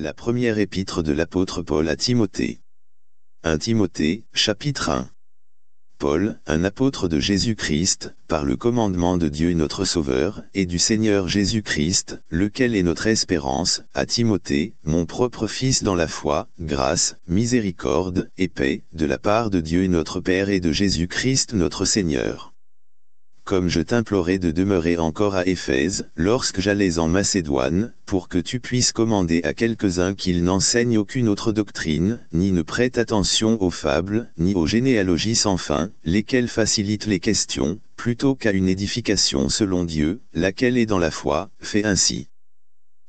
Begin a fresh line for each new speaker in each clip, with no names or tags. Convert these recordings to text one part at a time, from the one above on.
La première épître de l'apôtre Paul à Timothée. 1 Timothée, chapitre 1. Paul, un apôtre de Jésus-Christ, par le commandement de Dieu notre Sauveur, et du Seigneur Jésus-Christ, lequel est notre espérance, à Timothée, mon propre fils dans la foi, grâce, miséricorde, et paix, de la part de Dieu notre Père et de Jésus-Christ notre Seigneur comme je t'implorais de demeurer encore à Éphèse, lorsque j'allais en Macédoine, pour que tu puisses commander à quelques-uns qu'ils n'enseignent aucune autre doctrine, ni ne prêtent attention aux fables, ni aux généalogies sans fin, lesquelles facilitent les questions, plutôt qu'à une édification selon Dieu, laquelle est dans la foi, fais ainsi.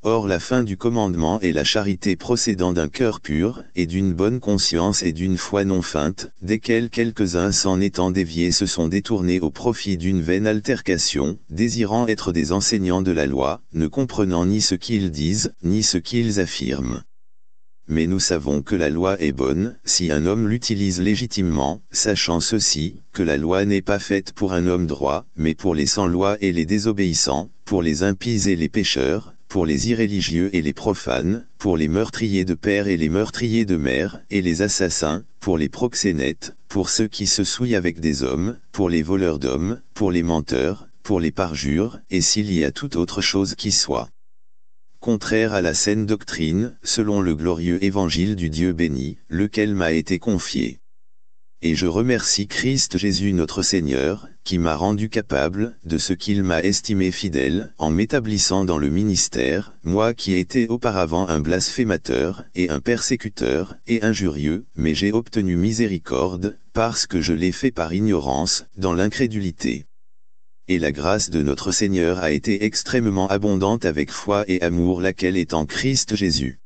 Or la fin du commandement est la charité procédant d'un cœur pur, et d'une bonne conscience et d'une foi non feinte, desquels quelques-uns s'en étant déviés se sont détournés au profit d'une vaine altercation, désirant être des enseignants de la loi, ne comprenant ni ce qu'ils disent, ni ce qu'ils affirment. Mais nous savons que la loi est bonne, si un homme l'utilise légitimement, sachant ceci, que la loi n'est pas faite pour un homme droit, mais pour les sans loi et les désobéissants, pour les impies et les pécheurs, pour les irréligieux et les profanes, pour les meurtriers de père et les meurtriers de mère, et les assassins, pour les proxénètes, pour ceux qui se souillent avec des hommes, pour les voleurs d'hommes, pour les menteurs, pour les parjures, et s'il y a toute autre chose qui soit. Contraire à la saine doctrine, selon le glorieux évangile du Dieu béni, lequel m'a été confié et je remercie Christ Jésus notre Seigneur, qui m'a rendu capable de ce qu'il m'a estimé fidèle en m'établissant dans le ministère, moi qui étais auparavant un blasphémateur et un persécuteur et injurieux, mais j'ai obtenu miséricorde, parce que je l'ai fait par ignorance, dans l'incrédulité. Et la grâce de notre Seigneur a été extrêmement abondante avec foi et amour laquelle est en Christ Jésus.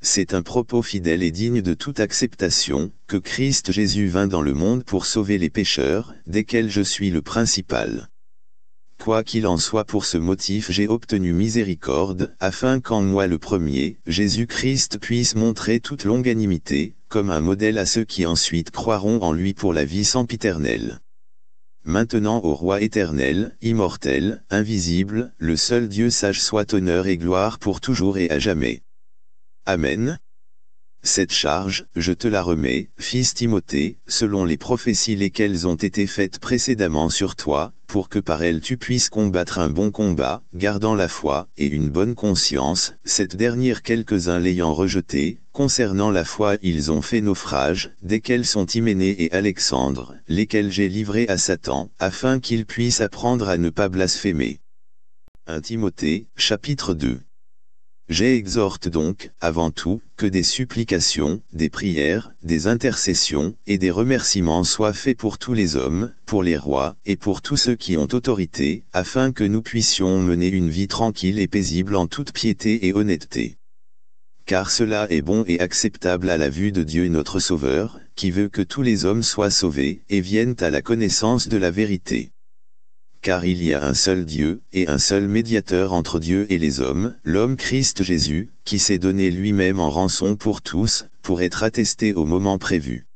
C'est un propos fidèle et digne de toute acceptation, que Christ Jésus vint dans le monde pour sauver les pécheurs, desquels je suis le principal. Quoi qu'il en soit pour ce motif j'ai obtenu miséricorde, afin qu'en moi le premier, Jésus-Christ puisse montrer toute longanimité, comme un modèle à ceux qui ensuite croiront en lui pour la vie sempiternelle. Maintenant au Roi éternel, immortel, invisible, le seul Dieu sage soit honneur et gloire pour toujours et à jamais. Amen. Cette charge, je te la remets, fils Timothée, selon les prophéties lesquelles ont été faites précédemment sur toi, pour que par elles tu puisses combattre un bon combat, gardant la foi et une bonne conscience, cette dernière quelques-uns l'ayant rejetée, concernant la foi ils ont fait naufrage, desquels sont Hyménée et Alexandre, lesquels j'ai livrés à Satan, afin qu'ils puissent apprendre à ne pas blasphémer. 1 Timothée, chapitre 2 J'exhorte donc, avant tout, que des supplications, des prières, des intercessions et des remerciements soient faits pour tous les hommes, pour les rois et pour tous ceux qui ont autorité, afin que nous puissions mener une vie tranquille et paisible en toute piété et honnêteté. Car cela est bon et acceptable à la vue de Dieu notre Sauveur, qui veut que tous les hommes soient sauvés et viennent à la connaissance de la vérité car il y a un seul Dieu, et un seul médiateur entre Dieu et les hommes, l'homme Christ Jésus, qui s'est donné lui-même en rançon pour tous, pour être attesté au moment prévu.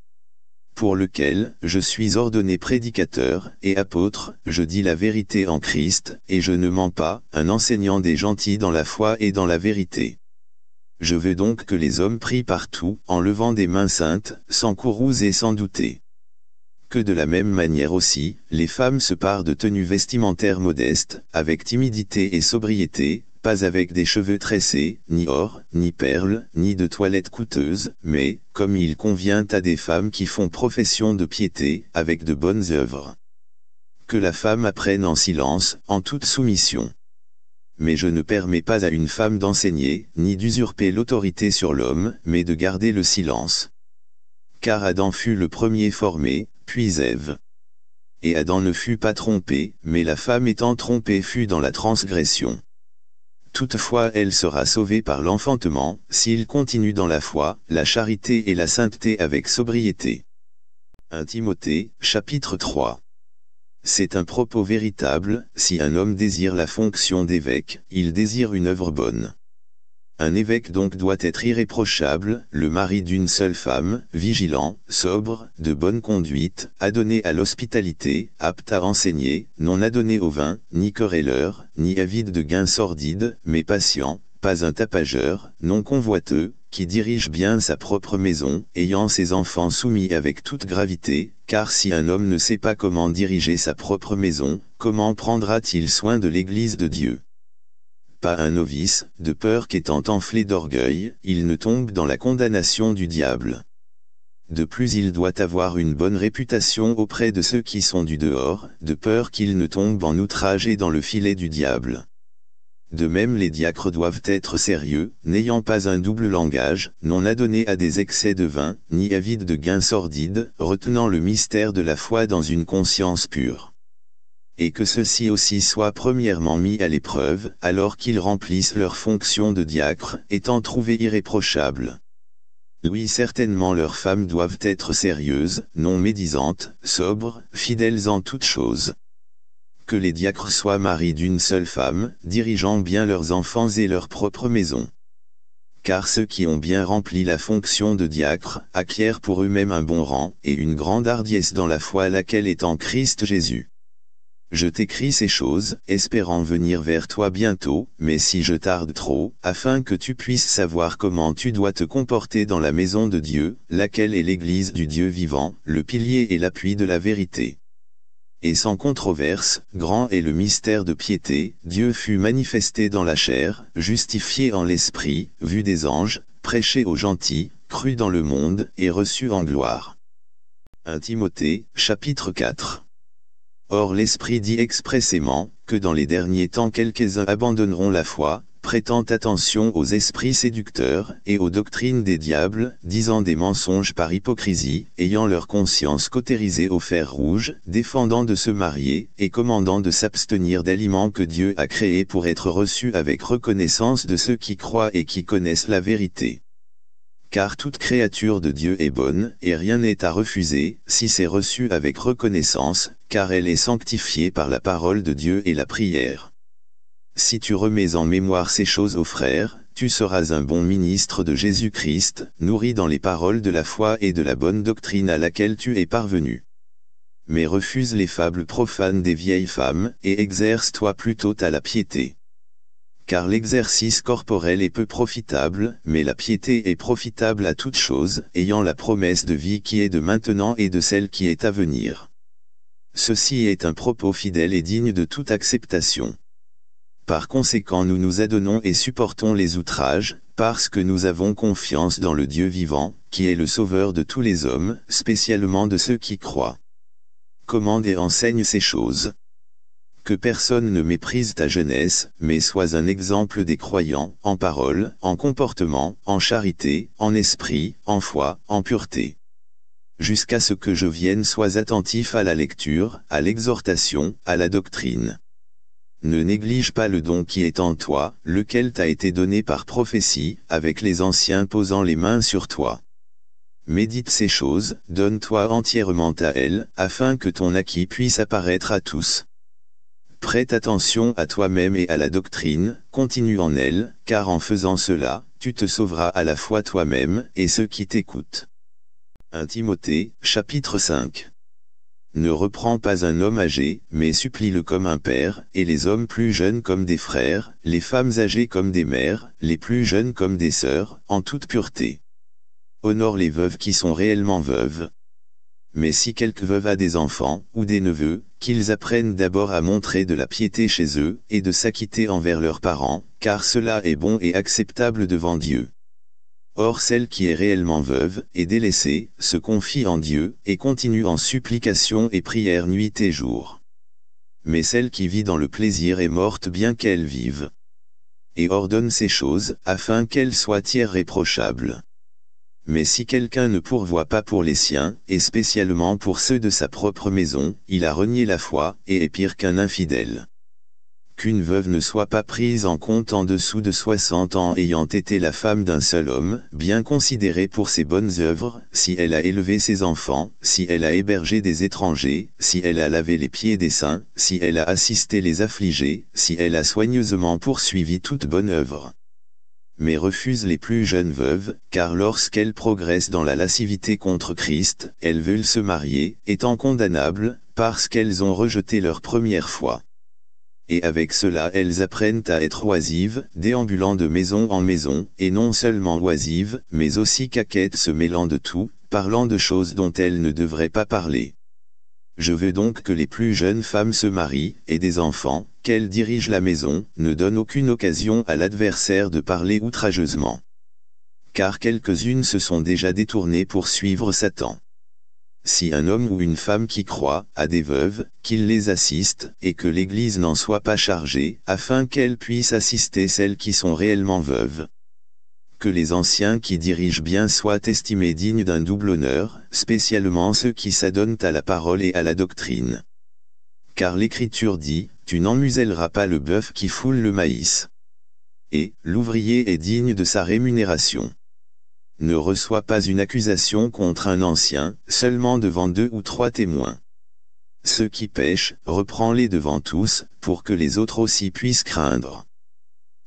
Pour lequel, je suis ordonné prédicateur, et apôtre, je dis la vérité en Christ, et je ne mens pas, un enseignant des gentils dans la foi et dans la vérité. Je veux donc que les hommes prient partout, en levant des mains saintes, sans courroux et sans douter que de la même manière aussi, les femmes se parent de tenues vestimentaires modestes, avec timidité et sobriété, pas avec des cheveux tressés, ni or, ni perles, ni de toilettes coûteuses, mais, comme il convient à des femmes qui font profession de piété, avec de bonnes œuvres. Que la femme apprenne en silence, en toute soumission. Mais je ne permets pas à une femme d'enseigner, ni d'usurper l'autorité sur l'homme, mais de garder le silence car Adam fut le premier formé, puis Ève. Et Adam ne fut pas trompé, mais la femme étant trompée fut dans la transgression. Toutefois elle sera sauvée par l'enfantement, s'il continue dans la foi, la charité et la sainteté avec sobriété. 1 Timothée, chapitre 3 c'est un propos véritable, si un homme désire la fonction d'évêque, il désire une œuvre bonne. Un évêque donc doit être irréprochable, le mari d'une seule femme, vigilant, sobre, de bonne conduite, adonné à l'hospitalité, apte à renseigner, non adonné au vin, ni querelleur, ni avide de gains sordides, mais patient, pas un tapageur, non convoiteux, qui dirige bien sa propre maison, ayant ses enfants soumis avec toute gravité, car si un homme ne sait pas comment diriger sa propre maison, comment prendra-t-il soin de l'Église de Dieu pas un novice, de peur qu'étant enflé d'orgueil, il ne tombe dans la condamnation du diable. De plus il doit avoir une bonne réputation auprès de ceux qui sont du dehors, de peur qu'il ne tombe en outrage et dans le filet du diable. De même les diacres doivent être sérieux, n'ayant pas un double langage, non adonnés à des excès de vin, ni avides de gains sordides, retenant le mystère de la foi dans une conscience pure et que ceux-ci aussi soient premièrement mis à l'épreuve, alors qu'ils remplissent leur fonction de diacre, étant trouvés irréprochables. Oui certainement leurs femmes doivent être sérieuses, non médisantes, sobres, fidèles en toutes choses. Que les diacres soient maris d'une seule femme, dirigeant bien leurs enfants et leur propre maison. Car ceux qui ont bien rempli la fonction de diacre, acquièrent pour eux-mêmes un bon rang, et une grande hardiesse dans la foi laquelle est en Christ Jésus. Je t'écris ces choses, espérant venir vers toi bientôt, mais si je tarde trop, afin que tu puisses savoir comment tu dois te comporter dans la maison de Dieu, laquelle est l'église du Dieu vivant, le pilier et l'appui de la vérité. Et sans controverse, grand est le mystère de piété, Dieu fut manifesté dans la chair, justifié en l'esprit, vu des anges, prêché aux gentils, cru dans le monde, et reçu en gloire. 1 Timothée, chapitre 4 Or l'Esprit dit expressément, que dans les derniers temps quelques-uns abandonneront la foi, prêtant attention aux esprits séducteurs et aux doctrines des diables, disant des mensonges par hypocrisie, ayant leur conscience cautérisée au fer rouge, défendant de se marier et commandant de s'abstenir d'aliments que Dieu a créés pour être reçus avec reconnaissance de ceux qui croient et qui connaissent la vérité. Car toute créature de Dieu est bonne, et rien n'est à refuser, si c'est reçu avec reconnaissance, car elle est sanctifiée par la parole de Dieu et la prière. Si tu remets en mémoire ces choses aux frères, tu seras un bon ministre de Jésus-Christ, nourri dans les paroles de la foi et de la bonne doctrine à laquelle tu es parvenu. Mais refuse les fables profanes des vieilles femmes, et exerce-toi plutôt à la piété. Car l'exercice corporel est peu profitable, mais la piété est profitable à toute chose, ayant la promesse de vie qui est de maintenant et de celle qui est à venir. Ceci est un propos fidèle et digne de toute acceptation. Par conséquent nous nous adonnons et supportons les outrages, parce que nous avons confiance dans le Dieu vivant, qui est le sauveur de tous les hommes, spécialement de ceux qui croient. Commande et enseigne ces choses. Que personne ne méprise ta jeunesse, mais sois un exemple des croyants, en parole, en comportement, en charité, en esprit, en foi, en pureté jusqu'à ce que je vienne sois attentif à la lecture, à l'exhortation, à la doctrine. Ne néglige pas le don qui est en toi, lequel t'a été donné par prophétie, avec les anciens posant les mains sur toi. Médite ces choses, donne-toi entièrement à elles, afin que ton acquis puisse apparaître à tous. Prête attention à toi-même et à la doctrine, continue en elle, car en faisant cela, tu te sauveras à la fois toi-même et ceux qui t'écoutent. 1 Timothée, chapitre 5 Ne reprends pas un homme âgé, mais supplie-le comme un père, et les hommes plus jeunes comme des frères, les femmes âgées comme des mères, les plus jeunes comme des sœurs, en toute pureté. Honore les veuves qui sont réellement veuves. Mais si quelque veuve a des enfants, ou des neveux, qu'ils apprennent d'abord à montrer de la piété chez eux, et de s'acquitter envers leurs parents, car cela est bon et acceptable devant Dieu. Or celle qui est réellement veuve et délaissée, se confie en Dieu, et continue en supplication et prière nuit et jour. Mais celle qui vit dans le plaisir est morte bien qu'elle vive. Et ordonne ces choses, afin qu'elles soient irréprochables. Mais si quelqu'un ne pourvoit pas pour les siens, et spécialement pour ceux de sa propre maison, il a renié la foi, et est pire qu'un infidèle qu'une veuve ne soit pas prise en compte en dessous de 60 ans ayant été la femme d'un seul homme, bien considérée pour ses bonnes œuvres, si elle a élevé ses enfants, si elle a hébergé des étrangers, si elle a lavé les pieds des saints, si elle a assisté les affligés, si elle a soigneusement poursuivi toute bonne œuvre mais refuse les plus jeunes veuves, car lorsqu'elles progressent dans la lascivité contre Christ, elles veulent se marier, étant condamnables, parce qu'elles ont rejeté leur première foi et avec cela elles apprennent à être oisives, déambulant de maison en maison, et non seulement oisives, mais aussi caquettes se mêlant de tout, parlant de choses dont elles ne devraient pas parler. Je veux donc que les plus jeunes femmes se marient, et des enfants, qu'elles dirigent la maison, ne donnent aucune occasion à l'adversaire de parler outrageusement. Car quelques-unes se sont déjà détournées pour suivre Satan si un homme ou une femme qui croit, a des veuves, qu'il les assiste, et que l'Église n'en soit pas chargée, afin qu'elle puisse assister celles qui sont réellement veuves. Que les anciens qui dirigent bien soient estimés dignes d'un double honneur, spécialement ceux qui s'adonnent à la parole et à la doctrine. Car l'Écriture dit, « Tu n'emmuselleras pas le bœuf qui foule le maïs » et « L'ouvrier est digne de sa rémunération » ne reçois pas une accusation contre un ancien, seulement devant deux ou trois témoins. Ceux qui pêchent, reprends-les devant tous, pour que les autres aussi puissent craindre.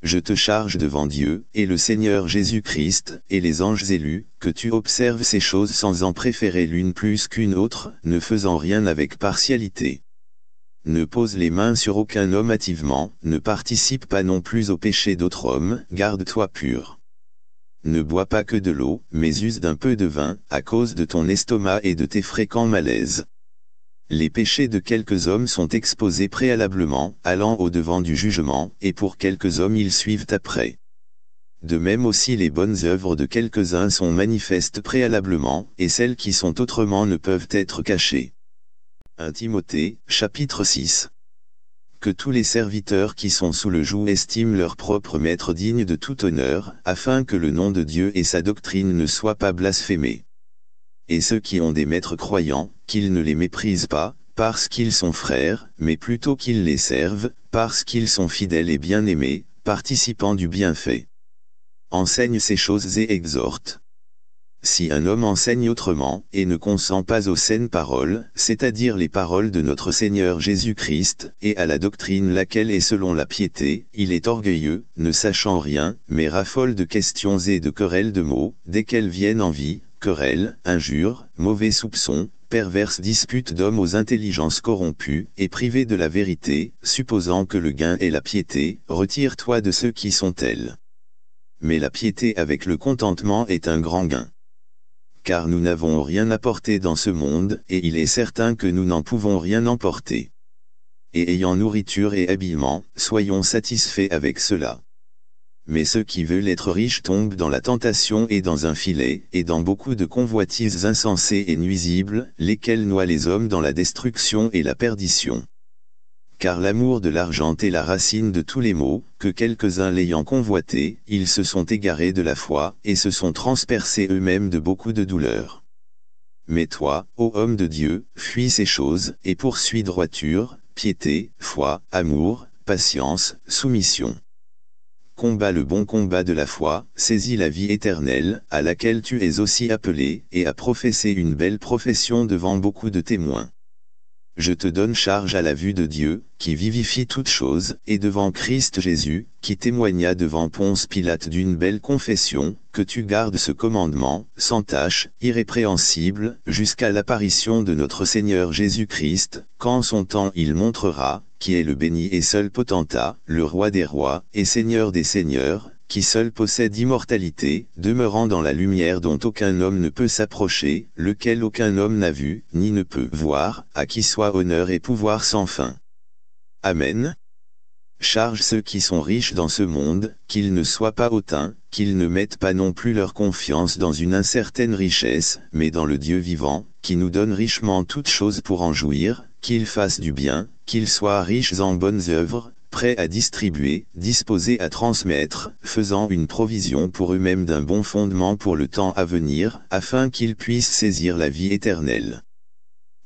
Je te charge devant Dieu, et le Seigneur Jésus-Christ, et les anges élus, que tu observes ces choses sans en préférer l'une plus qu'une autre, ne faisant rien avec partialité. Ne pose les mains sur aucun homme hâtivement, ne participe pas non plus au péché d'autres hommes, garde-toi pur ne bois pas que de l'eau, mais use d'un peu de vin, à cause de ton estomac et de tes fréquents malaises. Les péchés de quelques hommes sont exposés préalablement, allant au-devant du jugement, et pour quelques hommes ils suivent après. De même aussi les bonnes œuvres de quelques-uns sont manifestes préalablement, et celles qui sont autrement ne peuvent être cachées. 1 Timothée, chapitre 6 que tous les serviteurs qui sont sous le joug estiment leur propre maître digne de tout honneur, afin que le nom de Dieu et sa doctrine ne soient pas blasphémés. Et ceux qui ont des maîtres croyants, qu'ils ne les méprisent pas, parce qu'ils sont frères, mais plutôt qu'ils les servent, parce qu'ils sont fidèles et bien-aimés, participants du bienfait. Enseigne ces choses et exhorte. Si un homme enseigne autrement, et ne consent pas aux saines paroles, c'est-à-dire les paroles de notre Seigneur Jésus-Christ, et à la doctrine laquelle est selon la piété, il est orgueilleux, ne sachant rien, mais raffole de questions et de querelles de mots, desquelles viennent envie, querelles, injures, mauvais soupçons, perverses disputes d'hommes aux intelligences corrompues, et privées de la vérité, supposant que le gain est la piété, retire-toi de ceux qui sont tels. Mais la piété avec le contentement est un grand gain car nous n'avons rien apporté dans ce monde, et il est certain que nous n'en pouvons rien emporter. Et ayant nourriture et habillement, soyons satisfaits avec cela. Mais ceux qui veulent être riches tombent dans la tentation et dans un filet, et dans beaucoup de convoitises insensées et nuisibles, lesquelles noient les hommes dans la destruction et la perdition car l'amour de l'argent est la racine de tous les maux, que quelques-uns l'ayant convoité, ils se sont égarés de la foi, et se sont transpercés eux-mêmes de beaucoup de douleurs. Mais toi, ô homme de Dieu, fuis ces choses, et poursuis droiture, piété, foi, amour, patience, soumission. Combat le bon combat de la foi, saisis la vie éternelle, à laquelle tu es aussi appelé, et à professer une belle profession devant beaucoup de témoins. Je te donne charge à la vue de Dieu, qui vivifie toutes choses, et devant Christ Jésus, qui témoigna devant Ponce Pilate d'une belle confession, que tu gardes ce commandement, sans tâche, irrépréhensible, jusqu'à l'apparition de notre Seigneur Jésus-Christ, qu'en son temps il montrera, qui est le béni et seul potentat, le roi des rois, et seigneur des seigneurs, qui seul possède immortalité, demeurant dans la lumière dont aucun homme ne peut s'approcher, lequel aucun homme n'a vu, ni ne peut voir, à qui soit honneur et pouvoir sans fin. Amen. Charge ceux qui sont riches dans ce monde, qu'ils ne soient pas hautains, qu'ils ne mettent pas non plus leur confiance dans une incertaine richesse, mais dans le Dieu vivant, qui nous donne richement toutes choses pour en jouir, qu'ils fassent du bien, qu'ils soient riches en bonnes œuvres, prêts à distribuer, disposés à transmettre, faisant une provision pour eux-mêmes d'un bon fondement pour le temps à venir, afin qu'ils puissent saisir la vie éternelle.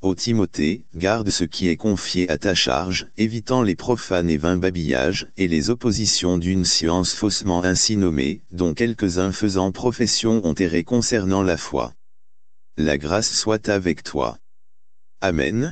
Ô Timothée, garde ce qui est confié à ta charge, évitant les profanes et vains babillages, et les oppositions d'une science faussement ainsi nommée, dont quelques-uns faisant profession ont erré concernant la foi. La grâce soit avec toi. Amen.